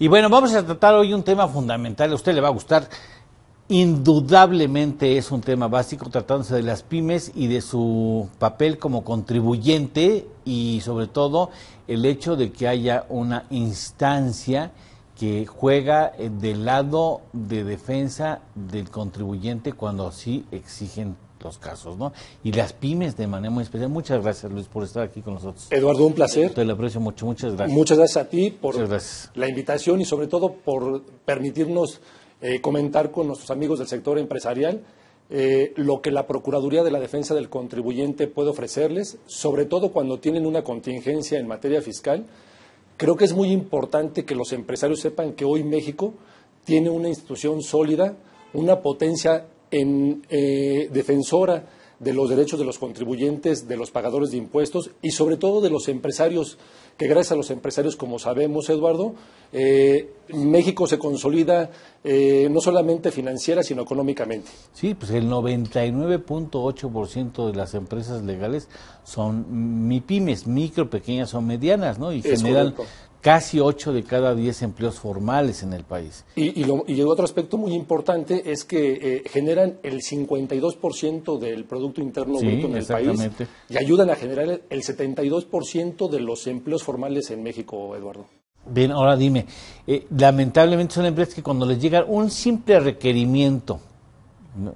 Y bueno, vamos a tratar hoy un tema fundamental, a usted le va a gustar. Indudablemente es un tema básico tratándose de las pymes y de su papel como contribuyente y sobre todo el hecho de que haya una instancia que juega eh, del lado de defensa del contribuyente cuando así exigen los casos, ¿no? Y las pymes de manera muy especial. Muchas gracias, Luis, por estar aquí con nosotros. Eduardo, un placer. Te lo aprecio mucho. Muchas gracias. Muchas gracias a ti por la invitación y sobre todo por permitirnos eh, comentar con nuestros amigos del sector empresarial eh, lo que la Procuraduría de la Defensa del Contribuyente puede ofrecerles, sobre todo cuando tienen una contingencia en materia fiscal. Creo que es muy importante que los empresarios sepan que hoy México tiene una institución sólida, una potencia en, eh, defensora de los derechos de los contribuyentes, de los pagadores de impuestos y sobre todo de los empresarios, que gracias a los empresarios, como sabemos, Eduardo, eh, México se consolida eh, no solamente financiera, sino económicamente. Sí, pues el 99.8% de las empresas legales son MIPIMES, micro, pequeñas o medianas, ¿no? Y es casi 8 de cada 10 empleos formales en el país. Y, otro aspecto muy importante es que eh, generan el 52% del Producto Interno Bruto en el país y ayudan a generar el 72% de los empleos formales en México, Eduardo. Bien, ahora dime, eh, lamentablemente son empresas que cuando les llega un simple requerimiento,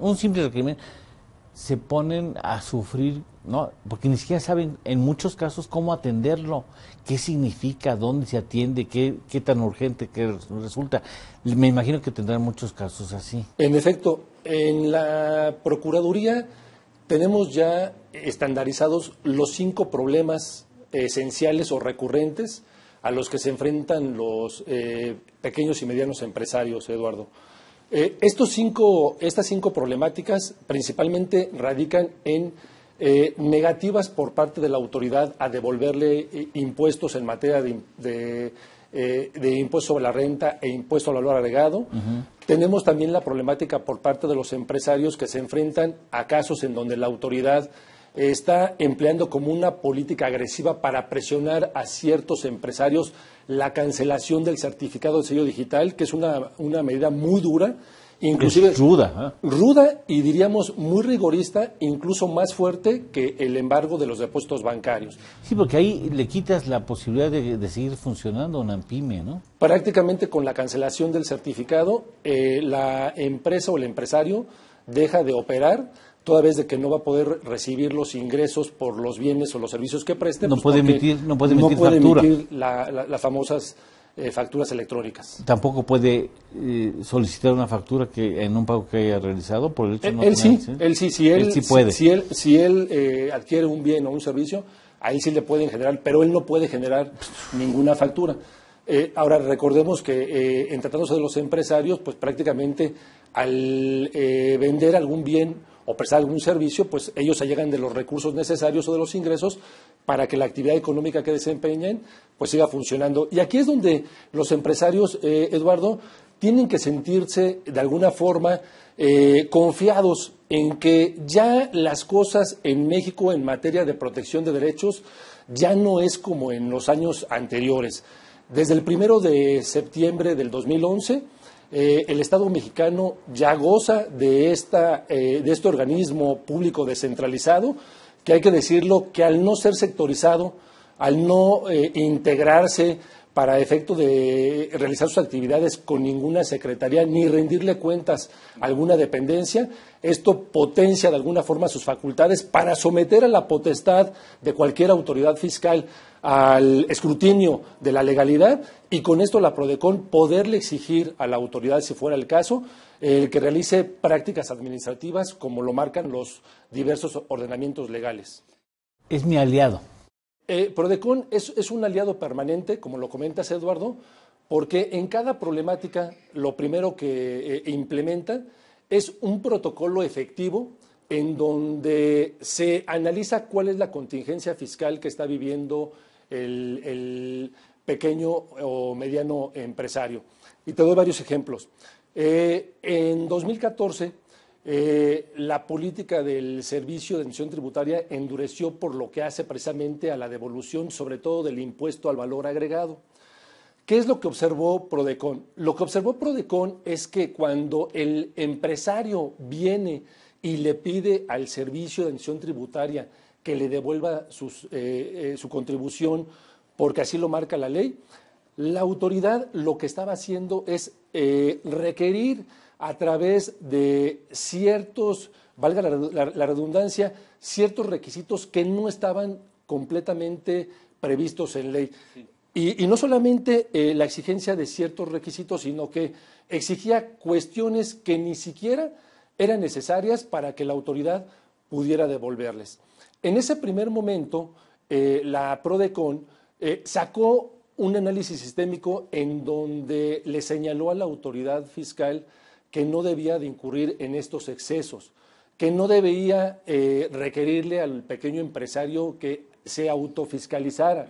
un simple requerimiento, se ponen a sufrir, ¿no? Porque ni siquiera saben en muchos casos cómo atenderlo qué significa, dónde se atiende, qué, tan urgente que resulta. Me imagino que tendrán muchos casos así. En efecto, en la Procuraduría tenemos ya estandarizados los cinco problemas esenciales o recurrentes a los que se enfrentan los eh, pequeños y medianos empresarios, Eduardo. Eh, estos cinco, estas cinco problemáticas principalmente radican en eh, negativas por parte de la autoridad a devolverle eh, impuestos en materia de, eh, de, impuestos sobre la renta e impuesto al valor agregado. Tenemos también la problemática por parte de los empresarios que se enfrentan a casos en donde la autoridad eh, está empleando como una política agresiva para presionar a ciertos empresarios la cancelación del certificado de sello digital, que es una, una medida muy dura inclusive ruda, ¿eh? ruda y diríamos muy rigorista, incluso más fuerte que el embargo de los depósitos bancarios. Sí, porque ahí le quitas la posibilidad de, seguir funcionando una pyme, ¿no? Prácticamente con la cancelación del certificado, eh, la empresa o el empresario deja de operar toda vez de que no va a poder recibir los ingresos por los bienes o los servicios que preste. No pues, puede emitir, no puede emitir, las famosas eh, facturas electrónicas. Tampoco puede eh, solicitar una factura que en un pago que haya realizado por el hecho él, no él sí, él sí, si él, puede. Si, él, eh, adquiere un bien o un servicio, ahí sí le pueden generar, pero él no puede generar ninguna factura. ahora recordemos que en tratándose de los empresarios, pues prácticamente al vender algún bien o prestar algún servicio, pues ellos se llegan de los recursos necesarios o de los ingresos para que la actividad económica que desempeñen pues siga funcionando. Y aquí es donde los empresarios, eh, Eduardo, tienen que sentirse de alguna forma eh, confiados en que ya las cosas en México en materia de protección de derechos ya no es como en los años anteriores. Desde el primero de septiembre del 2011, eh, el Estado mexicano ya goza de, esta, de este organismo público descentralizado que hay que decirlo, que al no ser sectorizado, al no eh, integrarse para efecto de realizar sus actividades con ninguna secretaría ni rendirle cuentas a alguna dependencia. Esto potencia de alguna forma sus facultades para someter a la potestad de cualquier autoridad fiscal al escrutinio de la legalidad y con esto la PRODECON poderle exigir a la autoridad, si fuera el caso, el que realice prácticas administrativas como lo marcan los diversos ordenamientos legales. Es mi aliado. Eh, Prodecon es, un aliado permanente, como lo comentas, Eduardo, porque en cada problemática lo primero que implementan eh, implementa es un protocolo efectivo en donde se analiza cuál es la contingencia fiscal que está viviendo el, pequeño o mediano empresario. Y te doy varios ejemplos. Eh, en 2014 eh, la política del Servicio de ensión Tributaria endureció por lo que hace precisamente a la devolución, sobre todo del impuesto al valor agregado. ¿Qué es lo que observó Prodecon? Lo que observó Prodecon es que cuando el empresario viene y le pide al Servicio de ensión Tributaria que le devuelva eh, eh, su contribución porque así lo marca la ley, la autoridad lo que estaba haciendo es requerir a través de ciertos, valga la, redundancia, ciertos requisitos que no estaban completamente previstos en ley. Y, no solamente eh, la exigencia de ciertos requisitos, sino que exigía cuestiones que ni siquiera eran necesarias para que la autoridad pudiera devolverles. En ese primer momento, eh, la PRODECON eh, sacó un análisis sistémico en donde le señaló a la autoridad fiscal que no debía de incurrir en estos excesos, que no debía eh, requerirle al pequeño empresario que se autofiscalizara,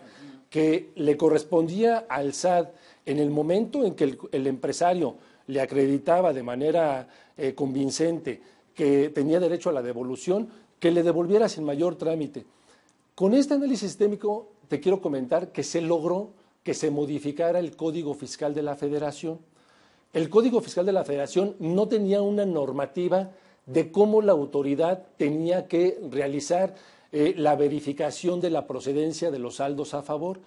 que le correspondía al SAT en el momento en que el, empresario le acreditaba de manera eh, convincente que tenía derecho a la devolución, que le devolviera sin mayor trámite. Con este análisis sistémico te quiero comentar que se logró que se modificara el Código Fiscal de la Federación el Código Fiscal de la Federación no tenía una normativa de cómo la autoridad tenía que realizar eh, la verificación de la procedencia de los saldos a favor.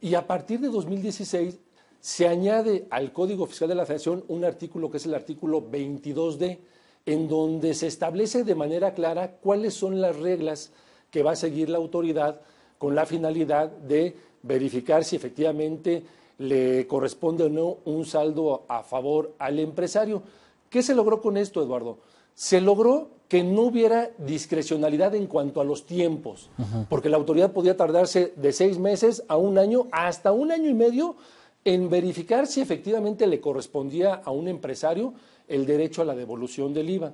Y a partir de 2016 se añade al Código Fiscal de la Federación un artículo que es el artículo 22D, en donde se establece de manera clara cuáles son las reglas que va a seguir la autoridad con la finalidad de verificar si efectivamente le corresponde o no un saldo a favor al empresario. ¿Qué se logró con esto, Eduardo? Se logró que no hubiera discrecionalidad en cuanto a los tiempos, porque la autoridad podía tardarse de seis meses a un año, hasta un año y medio, en verificar si efectivamente le correspondía a un empresario el derecho a la devolución del IVA.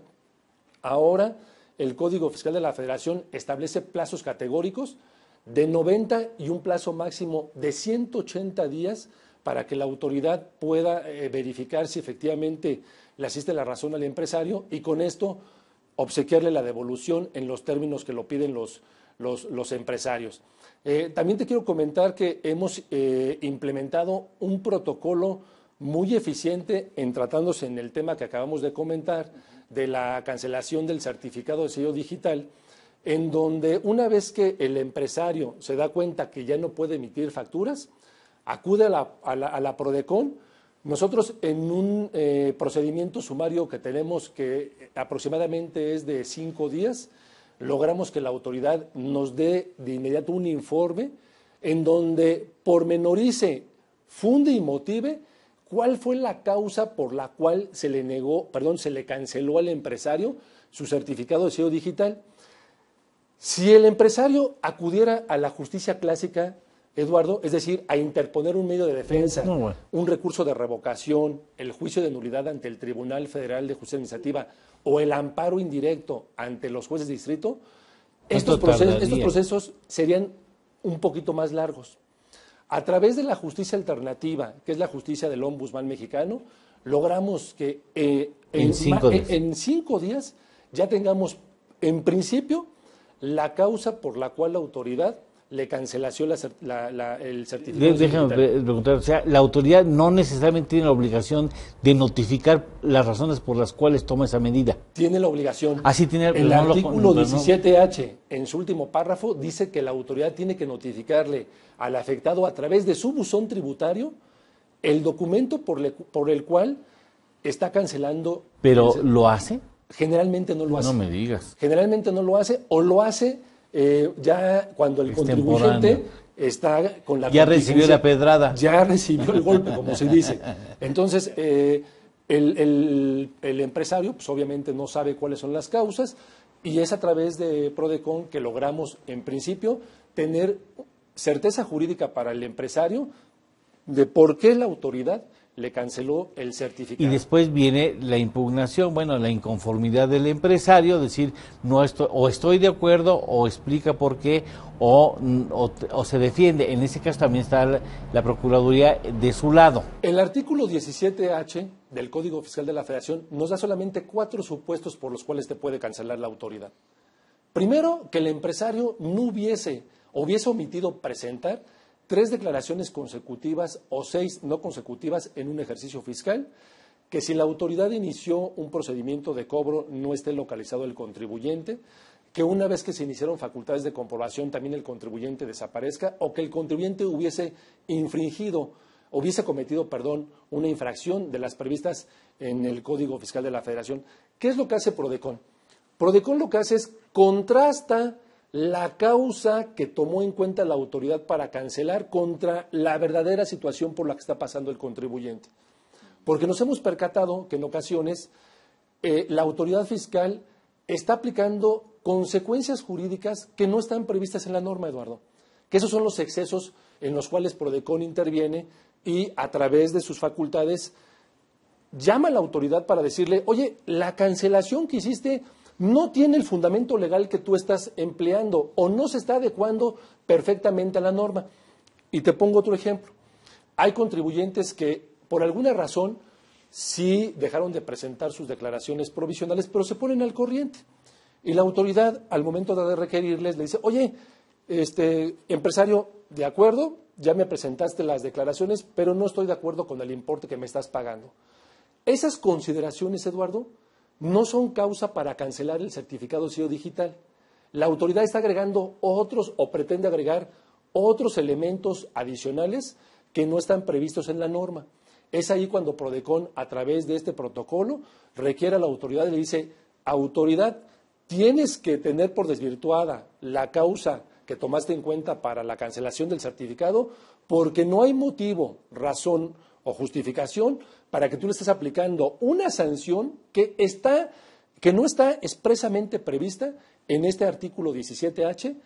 Ahora, el Código Fiscal de la Federación establece plazos categóricos de 90 y un plazo máximo de 180 días para que la autoridad pueda eh, verificar si efectivamente le asiste la razón al empresario y con esto obsequiarle la devolución en los términos que lo piden los, los, empresarios. Eh, también te quiero comentar que hemos eh, implementado un protocolo muy eficiente en tratándose en el tema que acabamos de comentar de la cancelación del certificado de sello digital en donde una vez que el empresario se da cuenta que ya no puede emitir facturas, acude a la, a la, Prodecon. Nosotros en un eh, procedimiento sumario que tenemos que aproximadamente es de cinco días, logramos que la autoridad nos dé de inmediato un informe en donde pormenorice, funde y motive cuál fue la causa por la cual se le negó, perdón, se le canceló al empresario su certificado de sello digital. Si el empresario acudiera a la justicia clásica, Eduardo, es decir, a interponer un medio de defensa, un recurso de revocación, el juicio de nulidad ante el Tribunal Federal de Justicia Administrativa o el amparo indirecto ante los jueces de distrito, estos procesos, serían un poquito más largos. A través de la justicia alternativa, que es la justicia del ombudsman mexicano, logramos que eh, en, cinco días ya tengamos, en principio, la causa por la cual la autoridad le cancelació el certificado. Déjame preguntar, o sea, la autoridad no necesariamente tiene la obligación de notificar las razones por las cuales toma esa medida. Tiene la obligación. Así ah, tiene el artículo 17H, en su último párrafo, dice que la autoridad tiene que notificarle al afectado a través de su buzón tributario el documento por, por el cual está cancelando. Pero lo hace. Generalmente no lo hace. No me digas. Generalmente no lo hace o lo hace eh, ya cuando el contribuyente está con la... Ya recibió la pedrada. Ya recibió el golpe, como se dice. Entonces, eh, el, empresario pues, obviamente no sabe cuáles son las causas y es a través de Prodecon que logramos, en principio, tener certeza jurídica para el empresario de por qué la autoridad le canceló el certificado. Y después viene la impugnación, bueno, la inconformidad del empresario, decir, no estoy, o estoy de acuerdo, o explica por qué, o, se defiende. En ese caso también está la, Procuraduría de su lado. El artículo 17H del Código Fiscal de la Federación nos da solamente cuatro supuestos por los cuales te puede cancelar la autoridad. Primero, que el empresario no hubiese, hubiese omitido presentar tres declaraciones consecutivas o seis no consecutivas en un ejercicio fiscal, que si la autoridad inició un procedimiento de cobro no esté localizado el contribuyente, que una vez que se iniciaron facultades de comprobación también el contribuyente desaparezca o que el contribuyente hubiese infringido hubiese cometido, perdón, una infracción de las previstas en el Código Fiscal de la Federación. ¿Qué es lo que hace Prodecon? Prodecon lo que hace es contrasta la causa que tomó en cuenta la autoridad para cancelar contra la verdadera situación por la que está pasando el contribuyente. Porque nos hemos percatado que en ocasiones eh, la autoridad fiscal está aplicando consecuencias jurídicas que no están previstas en la norma, Eduardo. Que esos son los excesos en los cuales Prodecon interviene y a través de sus facultades llama a la autoridad para decirle, oye, la cancelación que hiciste no tiene el fundamento legal que tú estás empleando o no se está adecuando perfectamente a la norma. Y te pongo otro ejemplo. Hay contribuyentes que, por alguna razón, sí dejaron de presentar sus declaraciones provisionales, pero se ponen al corriente. Y la autoridad, al momento de requerirles, le dice, oye, este empresario, de acuerdo, ya me presentaste las declaraciones, pero no estoy de acuerdo con el importe que me estás pagando. Esas consideraciones, Eduardo, no son causa para cancelar el certificado CIO digital. La autoridad está agregando otros o pretende agregar otros elementos adicionales que no están previstos en la norma. Es ahí cuando Prodecon, a través de este protocolo, requiere a la autoridad y le dice, autoridad, tienes que tener por desvirtuada la causa que tomaste en cuenta para la cancelación del certificado porque no hay motivo, razón o justificación para que tú le estés aplicando una sanción que, está, que no está expresamente prevista en este artículo 17H,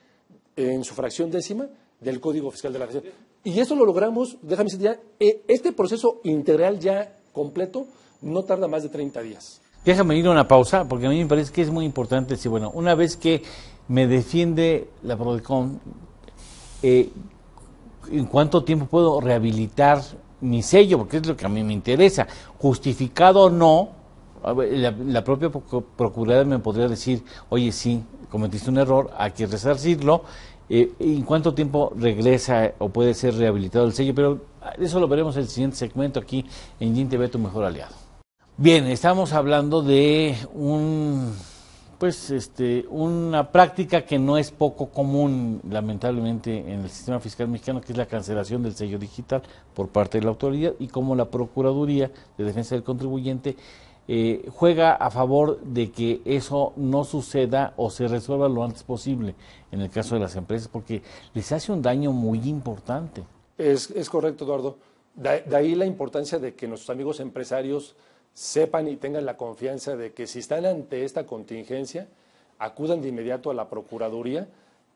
en su fracción décima, del Código Fiscal de la Nación. Y eso lo logramos, déjame decirte eh, este proceso integral ya completo no tarda más de 30 días. Déjame ir a una pausa, porque a mí me parece que es muy importante decir, bueno, una vez que me defiende la Prodecon, eh, ¿en cuánto tiempo puedo rehabilitar mi sello, porque es lo que a mí me interesa. Justificado o no, la, propia procuradora me podría decir, oye, sí, cometiste un error, hay que resarcirlo. Eh, ¿En cuánto tiempo regresa o puede ser rehabilitado el sello? Pero eso lo veremos en el siguiente segmento aquí en Gin tu mejor aliado. Bien, estamos hablando de un pues este, una práctica que no es poco común, lamentablemente, en el sistema fiscal mexicano, que es la cancelación del sello digital por parte de la autoridad y como la Procuraduría de Defensa del Contribuyente eh, juega a favor de que eso no suceda o se resuelva lo antes posible en el caso de las empresas, porque les hace un daño muy importante. Es, es correcto, Eduardo. de ahí la importancia de que nuestros amigos empresarios sepan y tengan la confianza de que si están ante esta contingencia, acudan de inmediato a la Procuraduría,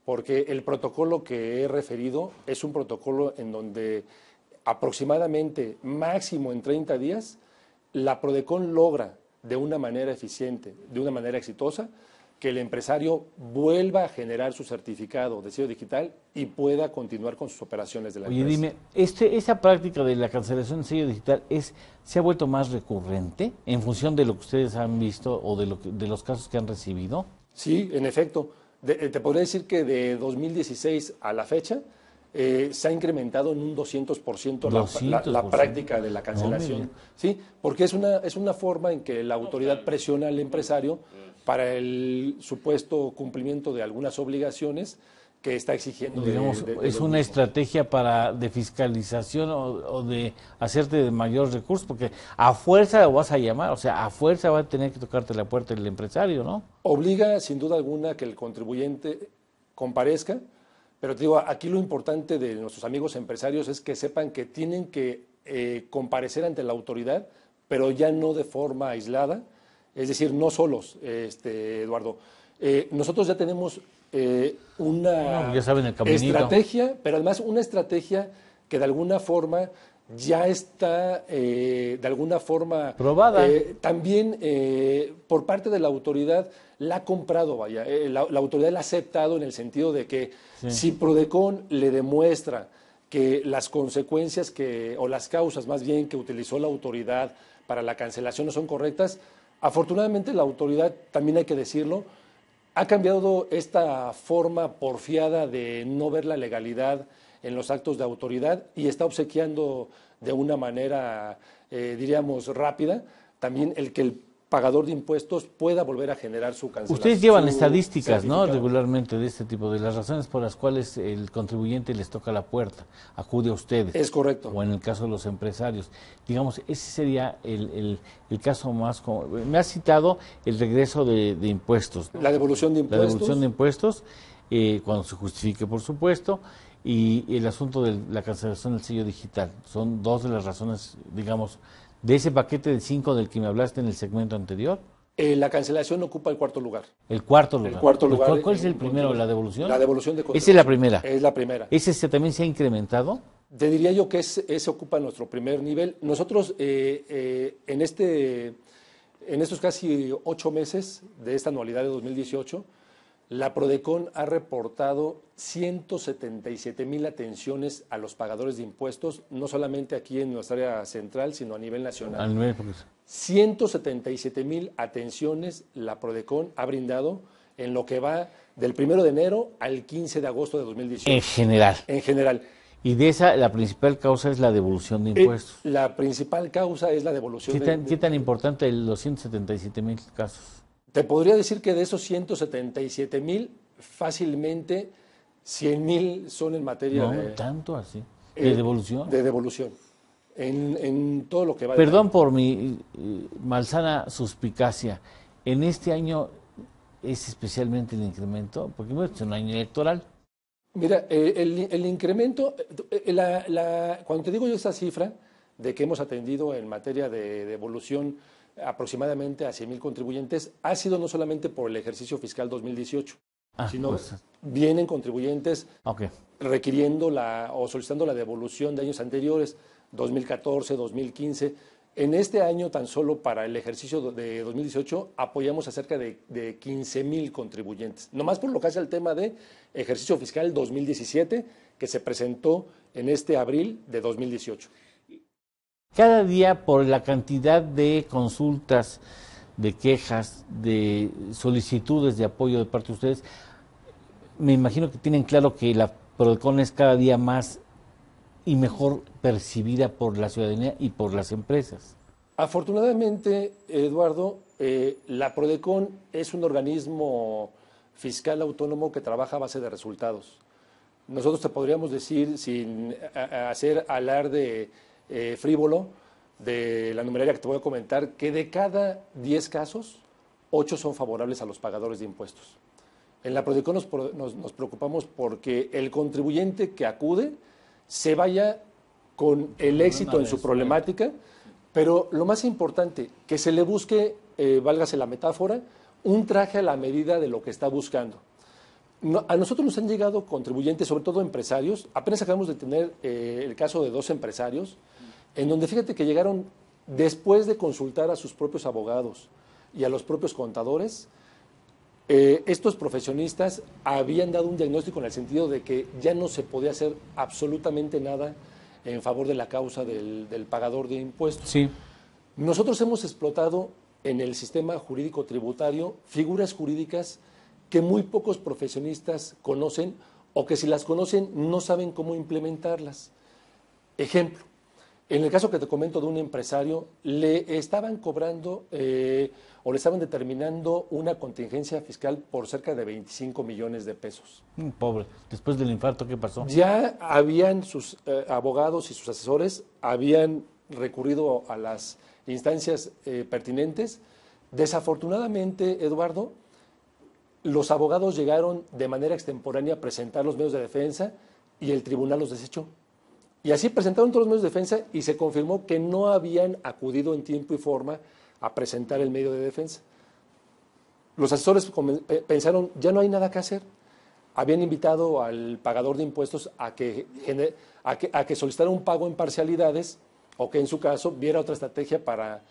porque el protocolo que he referido es un protocolo en donde aproximadamente máximo en 30 días, la Prodecon logra de una manera eficiente, de una manera exitosa, que el empresario vuelva a generar su certificado de sello digital y pueda continuar con sus operaciones de la Oye, empresa. Oye, dime, este, ¿esa práctica de la cancelación de sello digital es, se ha vuelto más recurrente en función de lo que ustedes han visto o de, lo de los casos que han recibido? Sí, en efecto. Eh, te podría decir que de 2016 a la fecha eh, se ha incrementado en un 200%, La, la, práctica de la cancelación. ¿sí? Porque es una, es una forma en que la autoridad presiona al empresario para el supuesto cumplimiento de algunas obligaciones que está exigiendo. Digamos, es una estrategia para de fiscalización o, de hacerte de mayor recursos, porque a fuerza lo vas a llamar, o sea, a fuerza va a tener que tocarte la puerta el empresario, ¿no? Obliga sin duda alguna que el contribuyente comparezca, pero te digo, aquí lo importante de nuestros amigos empresarios es que sepan que tienen que eh, comparecer ante la autoridad, pero ya no de forma aislada, es decir, no solos, este, Eduardo. Eh, nosotros ya tenemos eh, una estrategia, pero además una estrategia que de alguna forma ya está eh, de alguna forma probada. también por parte de la autoridad la ha comprado, vaya, la, autoridad la ha aceptado en el sentido de que si Prodecon le demuestra que las consecuencias que, o las causas más bien que utilizó la autoridad para la cancelación no son correctas, Afortunadamente la autoridad, también hay que decirlo, ha cambiado esta forma porfiada de no ver la legalidad en los actos de autoridad y está obsequiando de una manera, eh, diríamos, rápida también el que el pagador de impuestos pueda volver a generar su cancelación. Ustedes llevan estadísticas, ¿no? Regularmente de este tipo, de las razones por las cuales el contribuyente les toca la puerta, acude a ustedes. Es correcto. O en el caso de los empresarios. Digamos, ese sería el, caso más... Me ha citado el regreso de, impuestos. La devolución de impuestos. La devolución de impuestos, eh, cuando se justifique, por supuesto y el asunto de la cancelación del sello digital. Son dos de las razones, digamos, de ese paquete de cinco del que me hablaste en el segmento anterior? Eh, la cancelación ocupa el cuarto lugar. El cuarto pues, lugar. ¿Cuál, es el primero? ¿La devolución? La devolución de Esa es la primera. Es la primera. ¿Ese también se ha incrementado? Te diría yo que ese, ocupa nuestro primer nivel. Nosotros eh, eh, en, este, en estos casi ocho meses de esta anualidad de 2018 la Prodecon ha reportado 177 mil atenciones a los pagadores de impuestos, no solamente aquí en nuestra área central, sino a nivel nacional. 177 mil atenciones la Prodecon ha brindado en lo que va del 1 de enero al 15 de agosto de 2018. En general. En general. Y de esa, la principal causa es la devolución de eh, impuestos. la principal causa es la devolución de impuestos. ¿Qué tan importante los 177 mil casos? Te podría decir que de esos 177 mil, fácilmente 100 mil son en materia de... Eh, devolución? De devolución. En, todo lo que va Perdón por mi eh, malsana suspicacia. En este año es especialmente el incremento, porque es un año electoral. Mira, eh, el, incremento, cuando te digo yo esa cifra de que hemos atendido en materia de devolución aproximadamente a mil contribuyentes ha sido no solamente por el ejercicio fiscal 2018, ah, sino pues vienen contribuyentes requiriendo la, o solicitando la devolución de años anteriores, 2014, 2015. En este año, tan solo para el ejercicio de 2018, apoyamos a cerca de, de 15 mil contribuyentes. Nomás por lo que hace al tema de ejercicio fiscal 2017, que se presentó en este abril de 2018. Cada día por la cantidad de consultas, de quejas, de solicitudes de apoyo de parte de ustedes, me imagino que tienen claro que la PRODECON es cada día más y mejor percibida por la ciudadanía y por las empresas. Afortunadamente, Eduardo, eh, la PRODECON es un organismo fiscal autónomo que trabaja a base de resultados. Nosotros te podríamos decir, sin hacer alarde eh, frívolo de la numeraria que te voy a comentar, que de cada 10 casos, 8 son favorables a los pagadores de impuestos. En la Prodecon nos, preocupamos porque el contribuyente que acude se vaya con el éxito en su problemática, pero lo más importante, que se le busque, eh, válgase la metáfora, un traje a la medida de lo que está buscando. a nosotros nos han llegado contribuyentes, sobre todo empresarios, apenas acabamos de tener eh, el caso de dos empresarios, en donde fíjate que llegaron después de consultar a sus propios abogados y a los propios contadores, eh, estos profesionistas habían dado un diagnóstico en el sentido de que ya no se podía hacer absolutamente nada en favor de la causa del, del pagador de impuestos. Sí. Nosotros hemos explotado en el sistema jurídico tributario figuras jurídicas que muy pocos profesionistas conocen o que si las conocen no saben cómo implementarlas. Ejemplo, en el caso que te comento de un empresario, le estaban cobrando eh, o le estaban determinando una contingencia fiscal por cerca de 25 millones de pesos. Mm, pobre, después del infarto, ¿qué pasó? Ya habían sus eh, abogados y sus asesores, habían recurrido a las instancias eh, pertinentes. Desafortunadamente, Eduardo, los abogados llegaron de manera extemporánea a presentar los medios de defensa y el tribunal los desechó. Y así presentaron todos los medios de defensa y se confirmó que no habían acudido en tiempo y forma a presentar el medio de defensa. Los asesores pensaron, ya no hay nada que hacer. Habían invitado al pagador de impuestos a que, a solicitara un pago en parcialidades o que en su caso viera otra estrategia para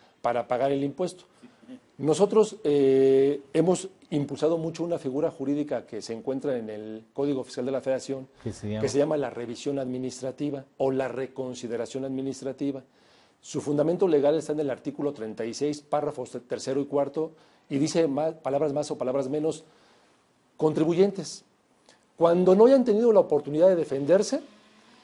pagar el impuesto. Nosotros eh, hemos impulsado mucho una figura jurídica que se encuentra en el Código Oficial de la Federación, que se llama la revisión administrativa o la reconsideración administrativa. Su fundamento legal está en el artículo 36, párrafos tercero y cuarto, y dice palabras más o palabras menos, contribuyentes. Cuando no hayan tenido la oportunidad de defenderse,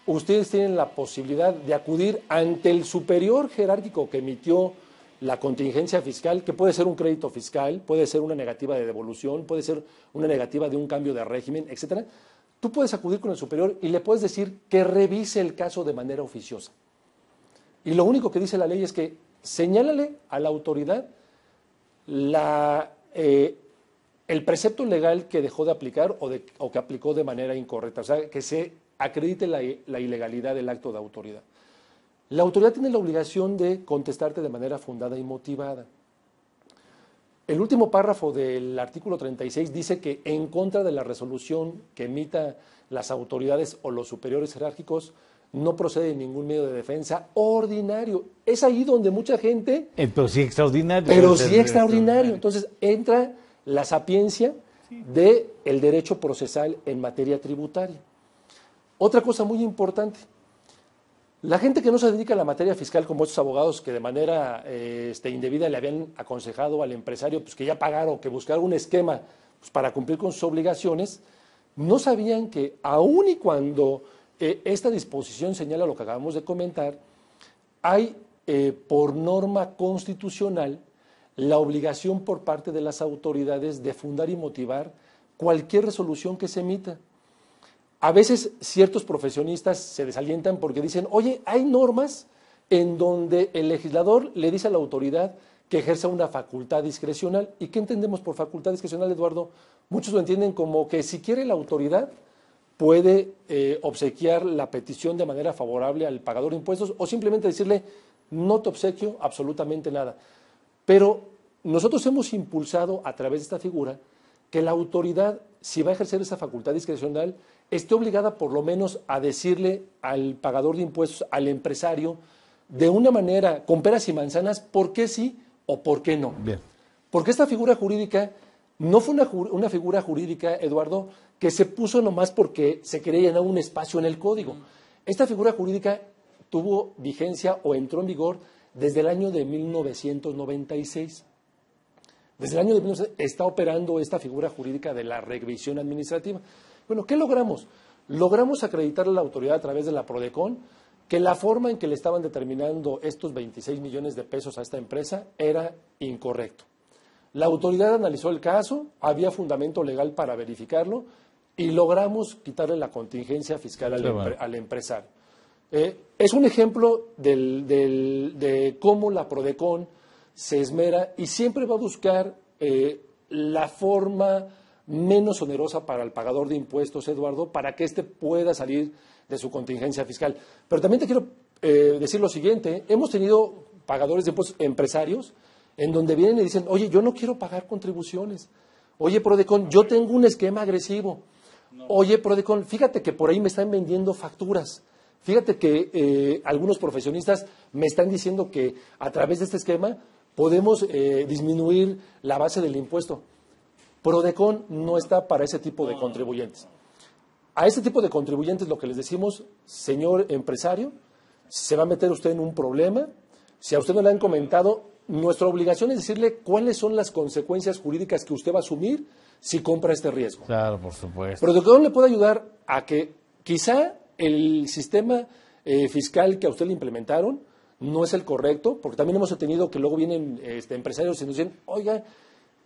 ustedes tienen la posibilidad de acudir ante el superior jerárquico que emitió la contingencia fiscal, que puede ser un crédito fiscal, puede ser una negativa de devolución, puede ser una negativa de un cambio de régimen, etcétera, tú puedes acudir con el superior y le puedes decir que revise el caso de manera oficiosa. Y lo único que dice la ley es que señálale a la autoridad eh, el precepto legal que dejó de aplicar o, de, que aplicó de manera incorrecta, o sea, que se acredite la ilegalidad del acto de autoridad. La autoridad tiene la obligación de contestarte de manera fundada y motivada. El último párrafo del artículo 36 dice que en contra de la resolución que emita las autoridades o los superiores jerárquicos no procede ningún medio de defensa ordinario. Es ahí donde mucha gente... Pero sí extraordinario. Pero sí extraordinario. Entonces entra la sapiencia del derecho procesal en materia tributaria. Otra cosa muy importante, la gente que no se dedica a la materia fiscal, como estos abogados que de manera eh, este, indebida le habían aconsejado al empresario pues, que ya pagara o que buscara un esquema pues, para cumplir con sus obligaciones, no sabían que aun y cuando eh, esta disposición señala lo que acabamos de comentar, hay eh, por norma constitucional la obligación por parte de las autoridades de fundar y motivar cualquier resolución que se emita a veces ciertos profesionistas se desalientan porque dicen, oye, hay normas en donde el legislador le dice a la autoridad que ejerza una facultad discrecional. ¿Y qué entendemos por facultad discrecional, Eduardo? Muchos lo entienden como que si quiere la autoridad puede eh, obsequiar la petición de manera favorable al pagador de impuestos o simplemente decirle, no te obsequio absolutamente nada. Pero nosotros hemos impulsado a través de esta figura que la autoridad, si va a ejercer esa facultad discrecional, esté obligada por lo menos a decirle al pagador de impuestos, al empresario, de una manera, con peras y manzanas, por qué sí o por qué no. Porque esta figura jurídica no fue una, figura jurídica, Eduardo, que se puso nomás porque se quería llenar un espacio en el código. Esta figura jurídica tuvo vigencia o entró en vigor desde el año de 1996. Desde el año de 1996 está operando esta figura jurídica de la revisión administrativa. Bueno, ¿qué logramos? Logramos acreditarle a la autoridad a través de la PRODECON que la forma en que le estaban determinando estos 26 millones de pesos a esta empresa era incorrecto. La autoridad analizó el caso, había fundamento legal para verificarlo y logramos quitarle la contingencia fiscal al, empresario. Eh, es un ejemplo de cómo la PRODECON se esmera y siempre va a buscar eh, la forma menos onerosa para el pagador de impuestos, Eduardo, para que éste pueda salir de su contingencia fiscal. Pero también te quiero eh, decir lo siguiente, hemos tenido pagadores de impuestos empresarios en donde vienen y dicen, oye, yo no quiero pagar contribuciones. Oye, Prodecon, yo tengo un esquema agresivo. Oye, Prodecon, fíjate que por ahí me están vendiendo facturas. Fíjate que eh, algunos profesionistas me están diciendo que a través de este esquema podemos eh, disminuir la base del impuesto. Prodecon no está para ese tipo de oh. contribuyentes. A ese tipo de contribuyentes lo que les decimos, señor empresario, se va a meter usted en un problema. Si a usted no le han comentado, nuestra obligación es decirle cuáles son las consecuencias jurídicas que usted va a asumir si compra este riesgo. Claro, por supuesto. Prodecon le puede ayudar a que quizá el sistema eh, fiscal que a usted le implementaron no es el correcto, porque también hemos tenido que luego vienen este, empresarios y nos dicen, oiga,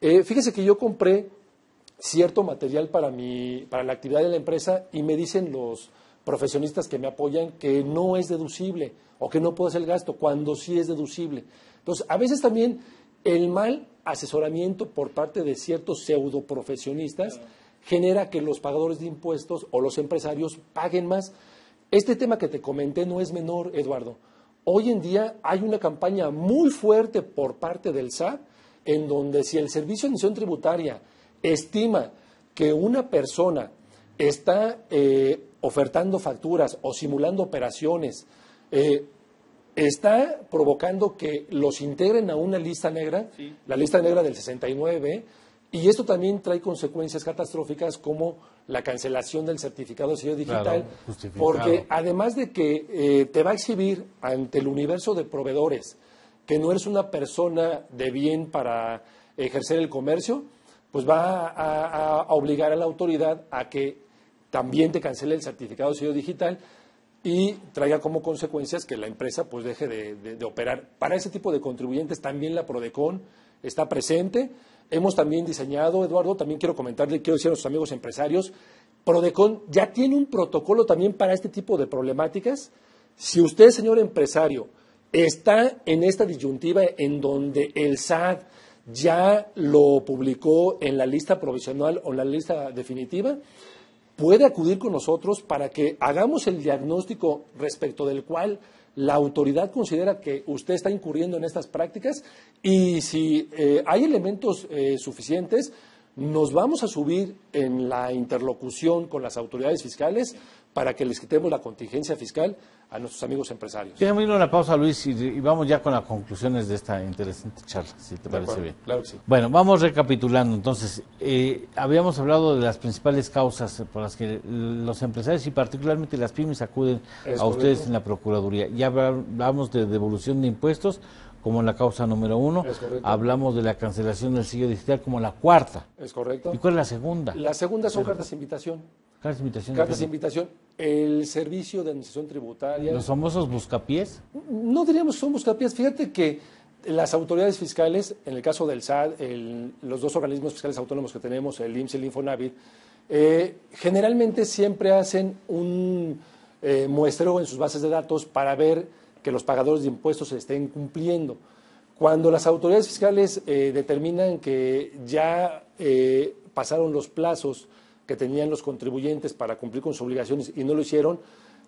eh, fíjese que yo compré cierto material para, mi, para la actividad de la empresa y me dicen los profesionistas que me apoyan que no es deducible o que no puedo hacer el gasto cuando sí es deducible. Entonces, a veces también el mal asesoramiento por parte de ciertos pseudo profesionistas genera que los pagadores de impuestos o los empresarios paguen más. Este tema que te comenté no es menor, Eduardo. Hoy en día hay una campaña muy fuerte por parte del SAT en donde si el Servicio de Administración Tributaria estima que una persona está eh, ofertando facturas o simulando operaciones, eh, está provocando que los integren a una lista negra, la lista negra del 69, y esto también trae consecuencias catastróficas como la cancelación del certificado de sello digital, porque además de que eh, te va a exhibir ante el universo de proveedores, que no eres una persona de bien para ejercer el comercio, pues va a, obligar a la autoridad a que también te cancele el certificado de sello digital y traiga como consecuencias que la empresa pues deje de, operar. Para ese tipo de contribuyentes también la Prodecon está presente. Hemos también diseñado, Eduardo, también quiero comentarle, quiero decir a nuestros amigos empresarios, Prodecon ya tiene un protocolo también para este tipo de problemáticas. Si usted, señor empresario, está en esta disyuntiva en donde el SAT ya lo publicó en la lista provisional o en la lista definitiva, puede acudir con nosotros para que hagamos el diagnóstico respecto del cual la autoridad considera que usted está incurriendo en estas prácticas y si eh, hay elementos eh, suficientes, nos vamos a subir en la interlocución con las autoridades fiscales para que les quitemos la contingencia fiscal a nuestros amigos empresarios. Déjame ir una pausa, Luis, y, vamos ya con las conclusiones de esta interesante charla, si te parece bien. Claro sí. Bueno, vamos recapitulando. Entonces, eh, habíamos hablado de las principales causas por las que los empresarios y particularmente las pymes acuden a ustedes en la Procuraduría. Ya hablamos de devolución de impuestos como la causa número uno. Hablamos de la cancelación del sello digital como la cuarta. Es correcto. ¿Y cuál es la segunda? La segunda son cartas de invitación. Cartas de invitación. Cartas de invitación. El servicio de administración tributaria. ¿Los famosos buscapiés? No diríamos son buscapiés. Fíjate que las autoridades fiscales, en el caso del SAD, los dos organismos fiscales autónomos que tenemos, el IMSS y el Infonavit, eh, generalmente siempre hacen un eh, muestreo en sus bases de datos para ver que los pagadores de impuestos estén cumpliendo. Cuando las autoridades fiscales eh, determinan que ya eh, pasaron los plazos que tenían los contribuyentes para cumplir con sus obligaciones y no lo hicieron,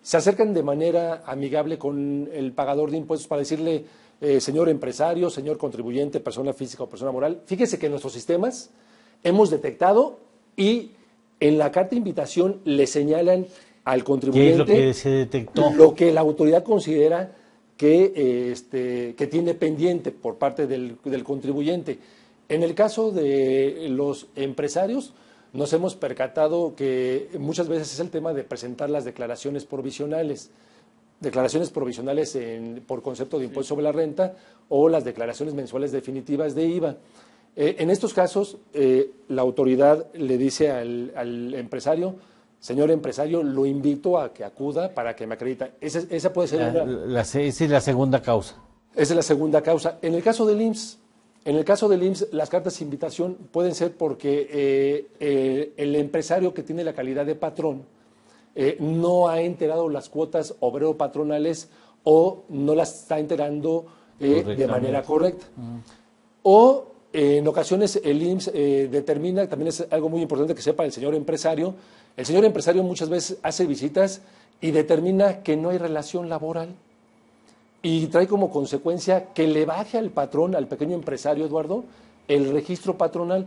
se acercan de manera amigable con el pagador de impuestos para decirle, eh, señor empresario, señor contribuyente, persona física o persona moral, fíjese que en nuestros sistemas hemos detectado y en la carta de invitación le señalan al contribuyente Lo que la autoridad considera eh, este, que, tiene pendiente por parte del, contribuyente. En el caso de los empresarios, nos hemos percatado que muchas veces es el tema de presentar las declaraciones provisionales declaraciones provisionales por concepto de impuesto sobre la renta o las declaraciones mensuales definitivas de IVA. Eh, en estos casos, eh, la autoridad le dice al empresario, Señor empresario, lo invito a que acuda para que me acredite. Esa, puede ser la, una... esa es la segunda causa. Esa es la segunda causa. En el caso del IMSS, en el caso del IMSS, las cartas de invitación pueden ser porque eh, eh, el empresario que tiene la calidad de patrón eh, no ha enterado las cuotas obrero-patronales o no las está enterando de manera correcta. O en ocasiones el IMSS determina, también es algo muy importante que sepa el señor empresario, el señor empresario muchas veces hace visitas y determina que no hay relación laboral y trae como consecuencia que le baje al patrón, al pequeño empresario Eduardo, el registro patronal.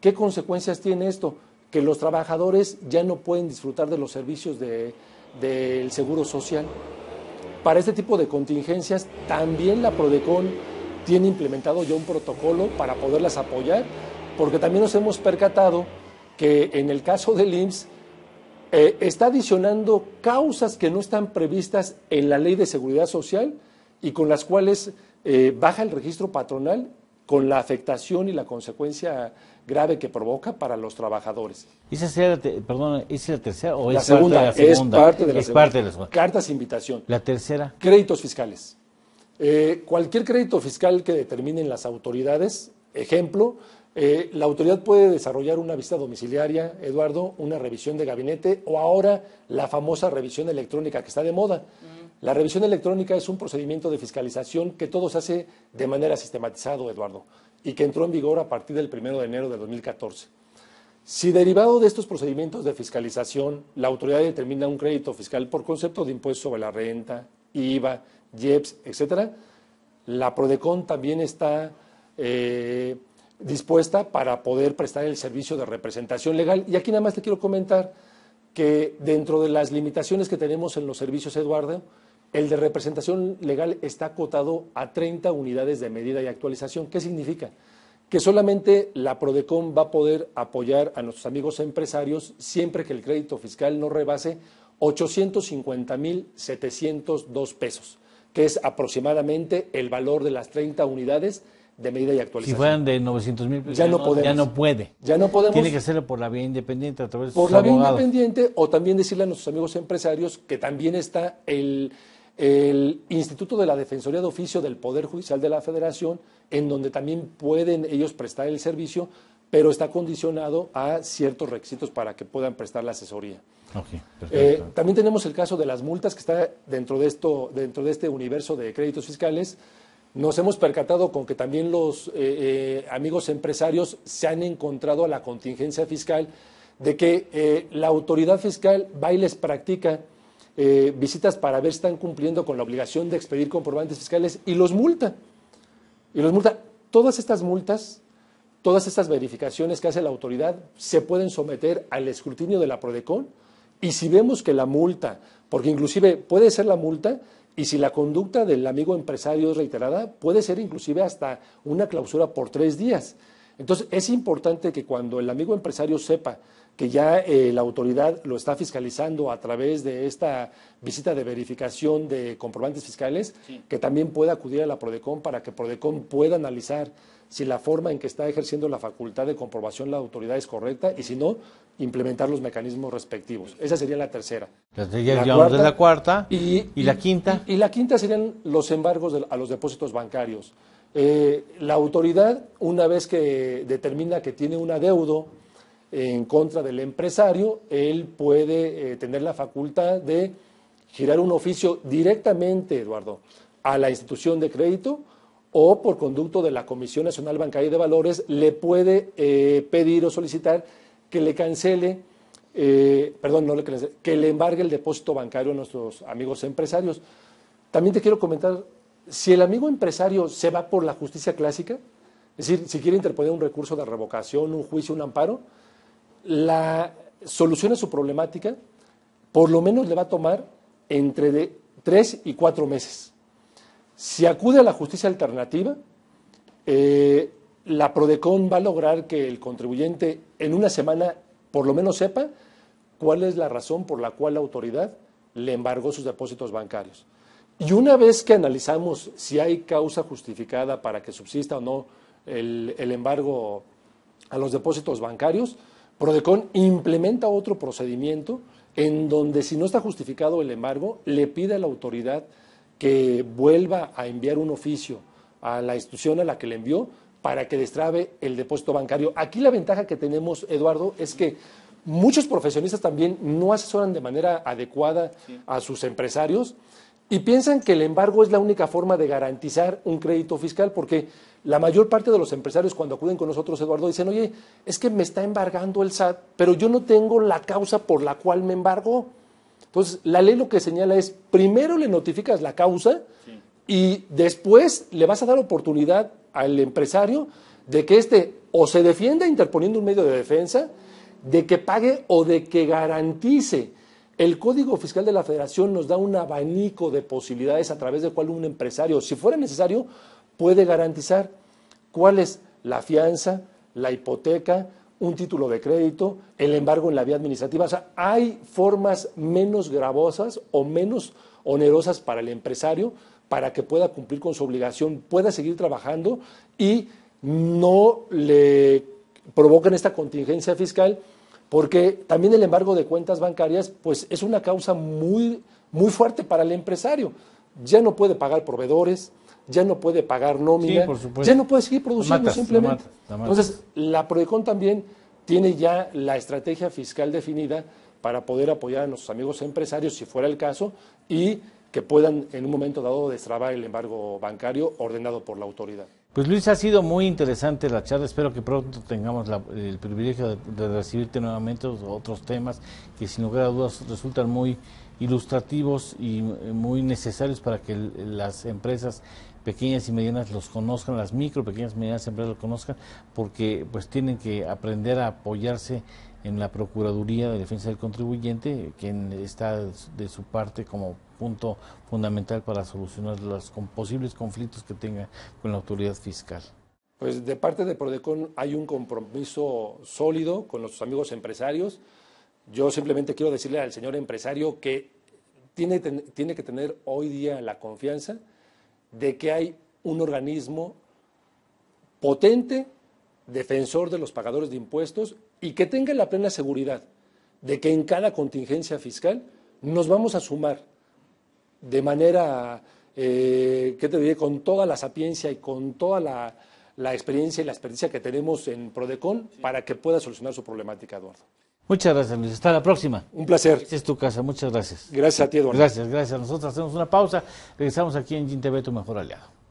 ¿Qué consecuencias tiene esto? Que los trabajadores ya no pueden disfrutar de los servicios del Seguro Social. Para este tipo de contingencias, también la PRODECON tiene implementado ya un protocolo para poderlas apoyar, porque también nos hemos percatado que en el caso del IMSS, eh, está adicionando causas que no están previstas en la ley de seguridad social y con las cuales eh, baja el registro patronal con la afectación y la consecuencia grave que provoca para los trabajadores. ¿Esa ¿es la tercera o es segunda, parte de la segunda? Es parte de Cartas de invitación. ¿La tercera? Créditos fiscales. Eh, cualquier crédito fiscal que determinen las autoridades, ejemplo, eh, la autoridad puede desarrollar una visita domiciliaria, Eduardo, una revisión de gabinete o ahora la famosa revisión electrónica que está de moda. Mm. La revisión electrónica es un procedimiento de fiscalización que todo se hace de manera sistematizada, Eduardo, y que entró en vigor a partir del 1 de enero de 2014. Si derivado de estos procedimientos de fiscalización, la autoridad determina un crédito fiscal por concepto de impuesto sobre la renta, IVA, IEPS, etc., la PRODECON también está... Eh, dispuesta para poder prestar el servicio de representación legal. Y aquí nada más te quiero comentar que dentro de las limitaciones que tenemos en los servicios, Eduardo, el de representación legal está acotado a 30 unidades de medida y actualización. ¿Qué significa? Que solamente la PRODECOM va a poder apoyar a nuestros amigos empresarios siempre que el crédito fiscal no rebase 850.702 pesos, que es aproximadamente el valor de las 30 unidades de medida y actualización. Si fueran de 900 mil pesos, ya no, puede. Ya no podemos. Tiene que hacerlo por la vía independiente a través de Por la vía independiente o también decirle a nuestros amigos empresarios que también está el, Instituto de la Defensoría de Oficio del Poder Judicial de la Federación, en donde también pueden ellos prestar el servicio, pero está condicionado a ciertos requisitos para que puedan prestar la asesoría. Eh, también tenemos el caso de las multas que está dentro de esto, dentro de este universo de créditos fiscales. Nos hemos percatado con que también los eh, eh, amigos empresarios se han encontrado a la contingencia fiscal de que eh, la autoridad fiscal va y les practica visitas para ver si están cumpliendo con la obligación de expedir comprobantes fiscales y los multa. Y los multa. Todas estas multas, todas estas verificaciones que hace la autoridad se pueden someter al escrutinio de la PRODECON y si vemos que la multa, porque inclusive puede ser la multa y si la conducta del amigo empresario es reiterada, puede ser inclusive hasta una clausura por tres días. Entonces, es importante que cuando el amigo empresario sepa que ya eh, la autoridad lo está fiscalizando a través de esta visita de verificación de comprobantes fiscales, que también pueda acudir a la PRODECON para que PRODECON pueda analizar si la forma en que está ejerciendo la facultad de comprobación la autoridad es correcta y si no, implementar los mecanismos respectivos. Esa sería la tercera. la cuarta, de la cuarta y, la quinta. Y, la quinta serían los embargos a los depósitos bancarios. Eh, la autoridad, una vez que determina que tiene un adeudo, en contra del empresario, él puede eh, tener la facultad de girar un oficio directamente, Eduardo, a la institución de crédito o por conducto de la Comisión Nacional Bancaria de Valores le puede eh, pedir o solicitar que le cancele, eh, perdón, no le que le embargue el depósito bancario a nuestros amigos empresarios. También te quiero comentar, si el amigo empresario se va por la justicia clásica, es decir, si quiere interponer un recurso de revocación, un juicio, un amparo, la solución a su problemática por lo menos le va a tomar entre de tres y cuatro meses. Si acude a la justicia alternativa, eh, la PRODECON va a lograr que el contribuyente en una semana por lo menos sepa cuál es la razón por la cual la autoridad le embargó sus depósitos bancarios. Y una vez que analizamos si hay causa justificada para que subsista o no el embargo a los depósitos bancarios, Prodecon implementa otro procedimiento en donde si no está justificado el embargo, le pide a la autoridad que vuelva a enviar un oficio a la institución a la que le envió para que destrabe el depósito bancario. Aquí la ventaja que tenemos, Eduardo, es que muchos profesionistas también no asesoran de manera adecuada a sus empresarios y piensan que el embargo es la única forma de garantizar un crédito fiscal, porque la mayor parte de los empresarios cuando acuden con nosotros, Eduardo, dicen, oye, es que me está embargando el SAT, pero yo no tengo la causa por la cual me embargo. Entonces, la ley lo que señala es, primero le notificas la causa y después le vas a dar oportunidad al empresario de que éste o se defienda interponiendo un medio de defensa, de que pague o de que garantice el Código Fiscal de la Federación nos da un abanico de posibilidades a través de cual un empresario, si fuera necesario, puede garantizar cuál es la fianza, la hipoteca, un título de crédito, el embargo en la vía administrativa. O sea, hay formas menos gravosas o menos onerosas para el empresario para que pueda cumplir con su obligación, pueda seguir trabajando y no le provoquen esta contingencia fiscal porque también el embargo de cuentas bancarias pues es una causa muy, muy fuerte para el empresario. Ya no puede pagar proveedores, ya no puede pagar nómina, ya no puede seguir produciendo simplemente. Entonces, la Prodecon también tiene ya la estrategia fiscal definida para poder apoyar a nuestros amigos empresarios, si fuera el caso, y que puedan en un momento dado destrabar el embargo bancario ordenado por la autoridad. Pues Luis, ha sido muy interesante la charla. Espero que pronto tengamos el privilegio de, recibirte nuevamente otros temas que sin lugar a dudas resultan muy ilustrativos y eh, muy necesarios para que las empresas pequeñas y medianas los conozcan, las micro, pequeñas y medianas empresas los conozcan, porque pues tienen que aprender a apoyarse en la Procuraduría de Defensa del Contribuyente, quien está de su parte como punto fundamental para solucionar los posibles conflictos que tenga con la autoridad fiscal. Pues de parte de Prodecon hay un compromiso sólido con los amigos empresarios. Yo simplemente quiero decirle al señor empresario que tiene, tiene que tener hoy día la confianza de que hay un organismo potente, defensor de los pagadores de impuestos y que tenga la plena seguridad de que en cada contingencia fiscal nos vamos a sumar de manera, eh, ¿qué te diré?, con toda la sapiencia y con toda la, experiencia y la experiencia que tenemos en Prodecon para que pueda solucionar su problemática, Eduardo. Muchas gracias, Luis. Hasta la próxima. Un placer. es tu casa. Muchas gracias. Gracias a ti, Eduardo. Gracias, gracias. Nosotros hacemos una pausa. Regresamos aquí en Gintv, tu mejor aliado.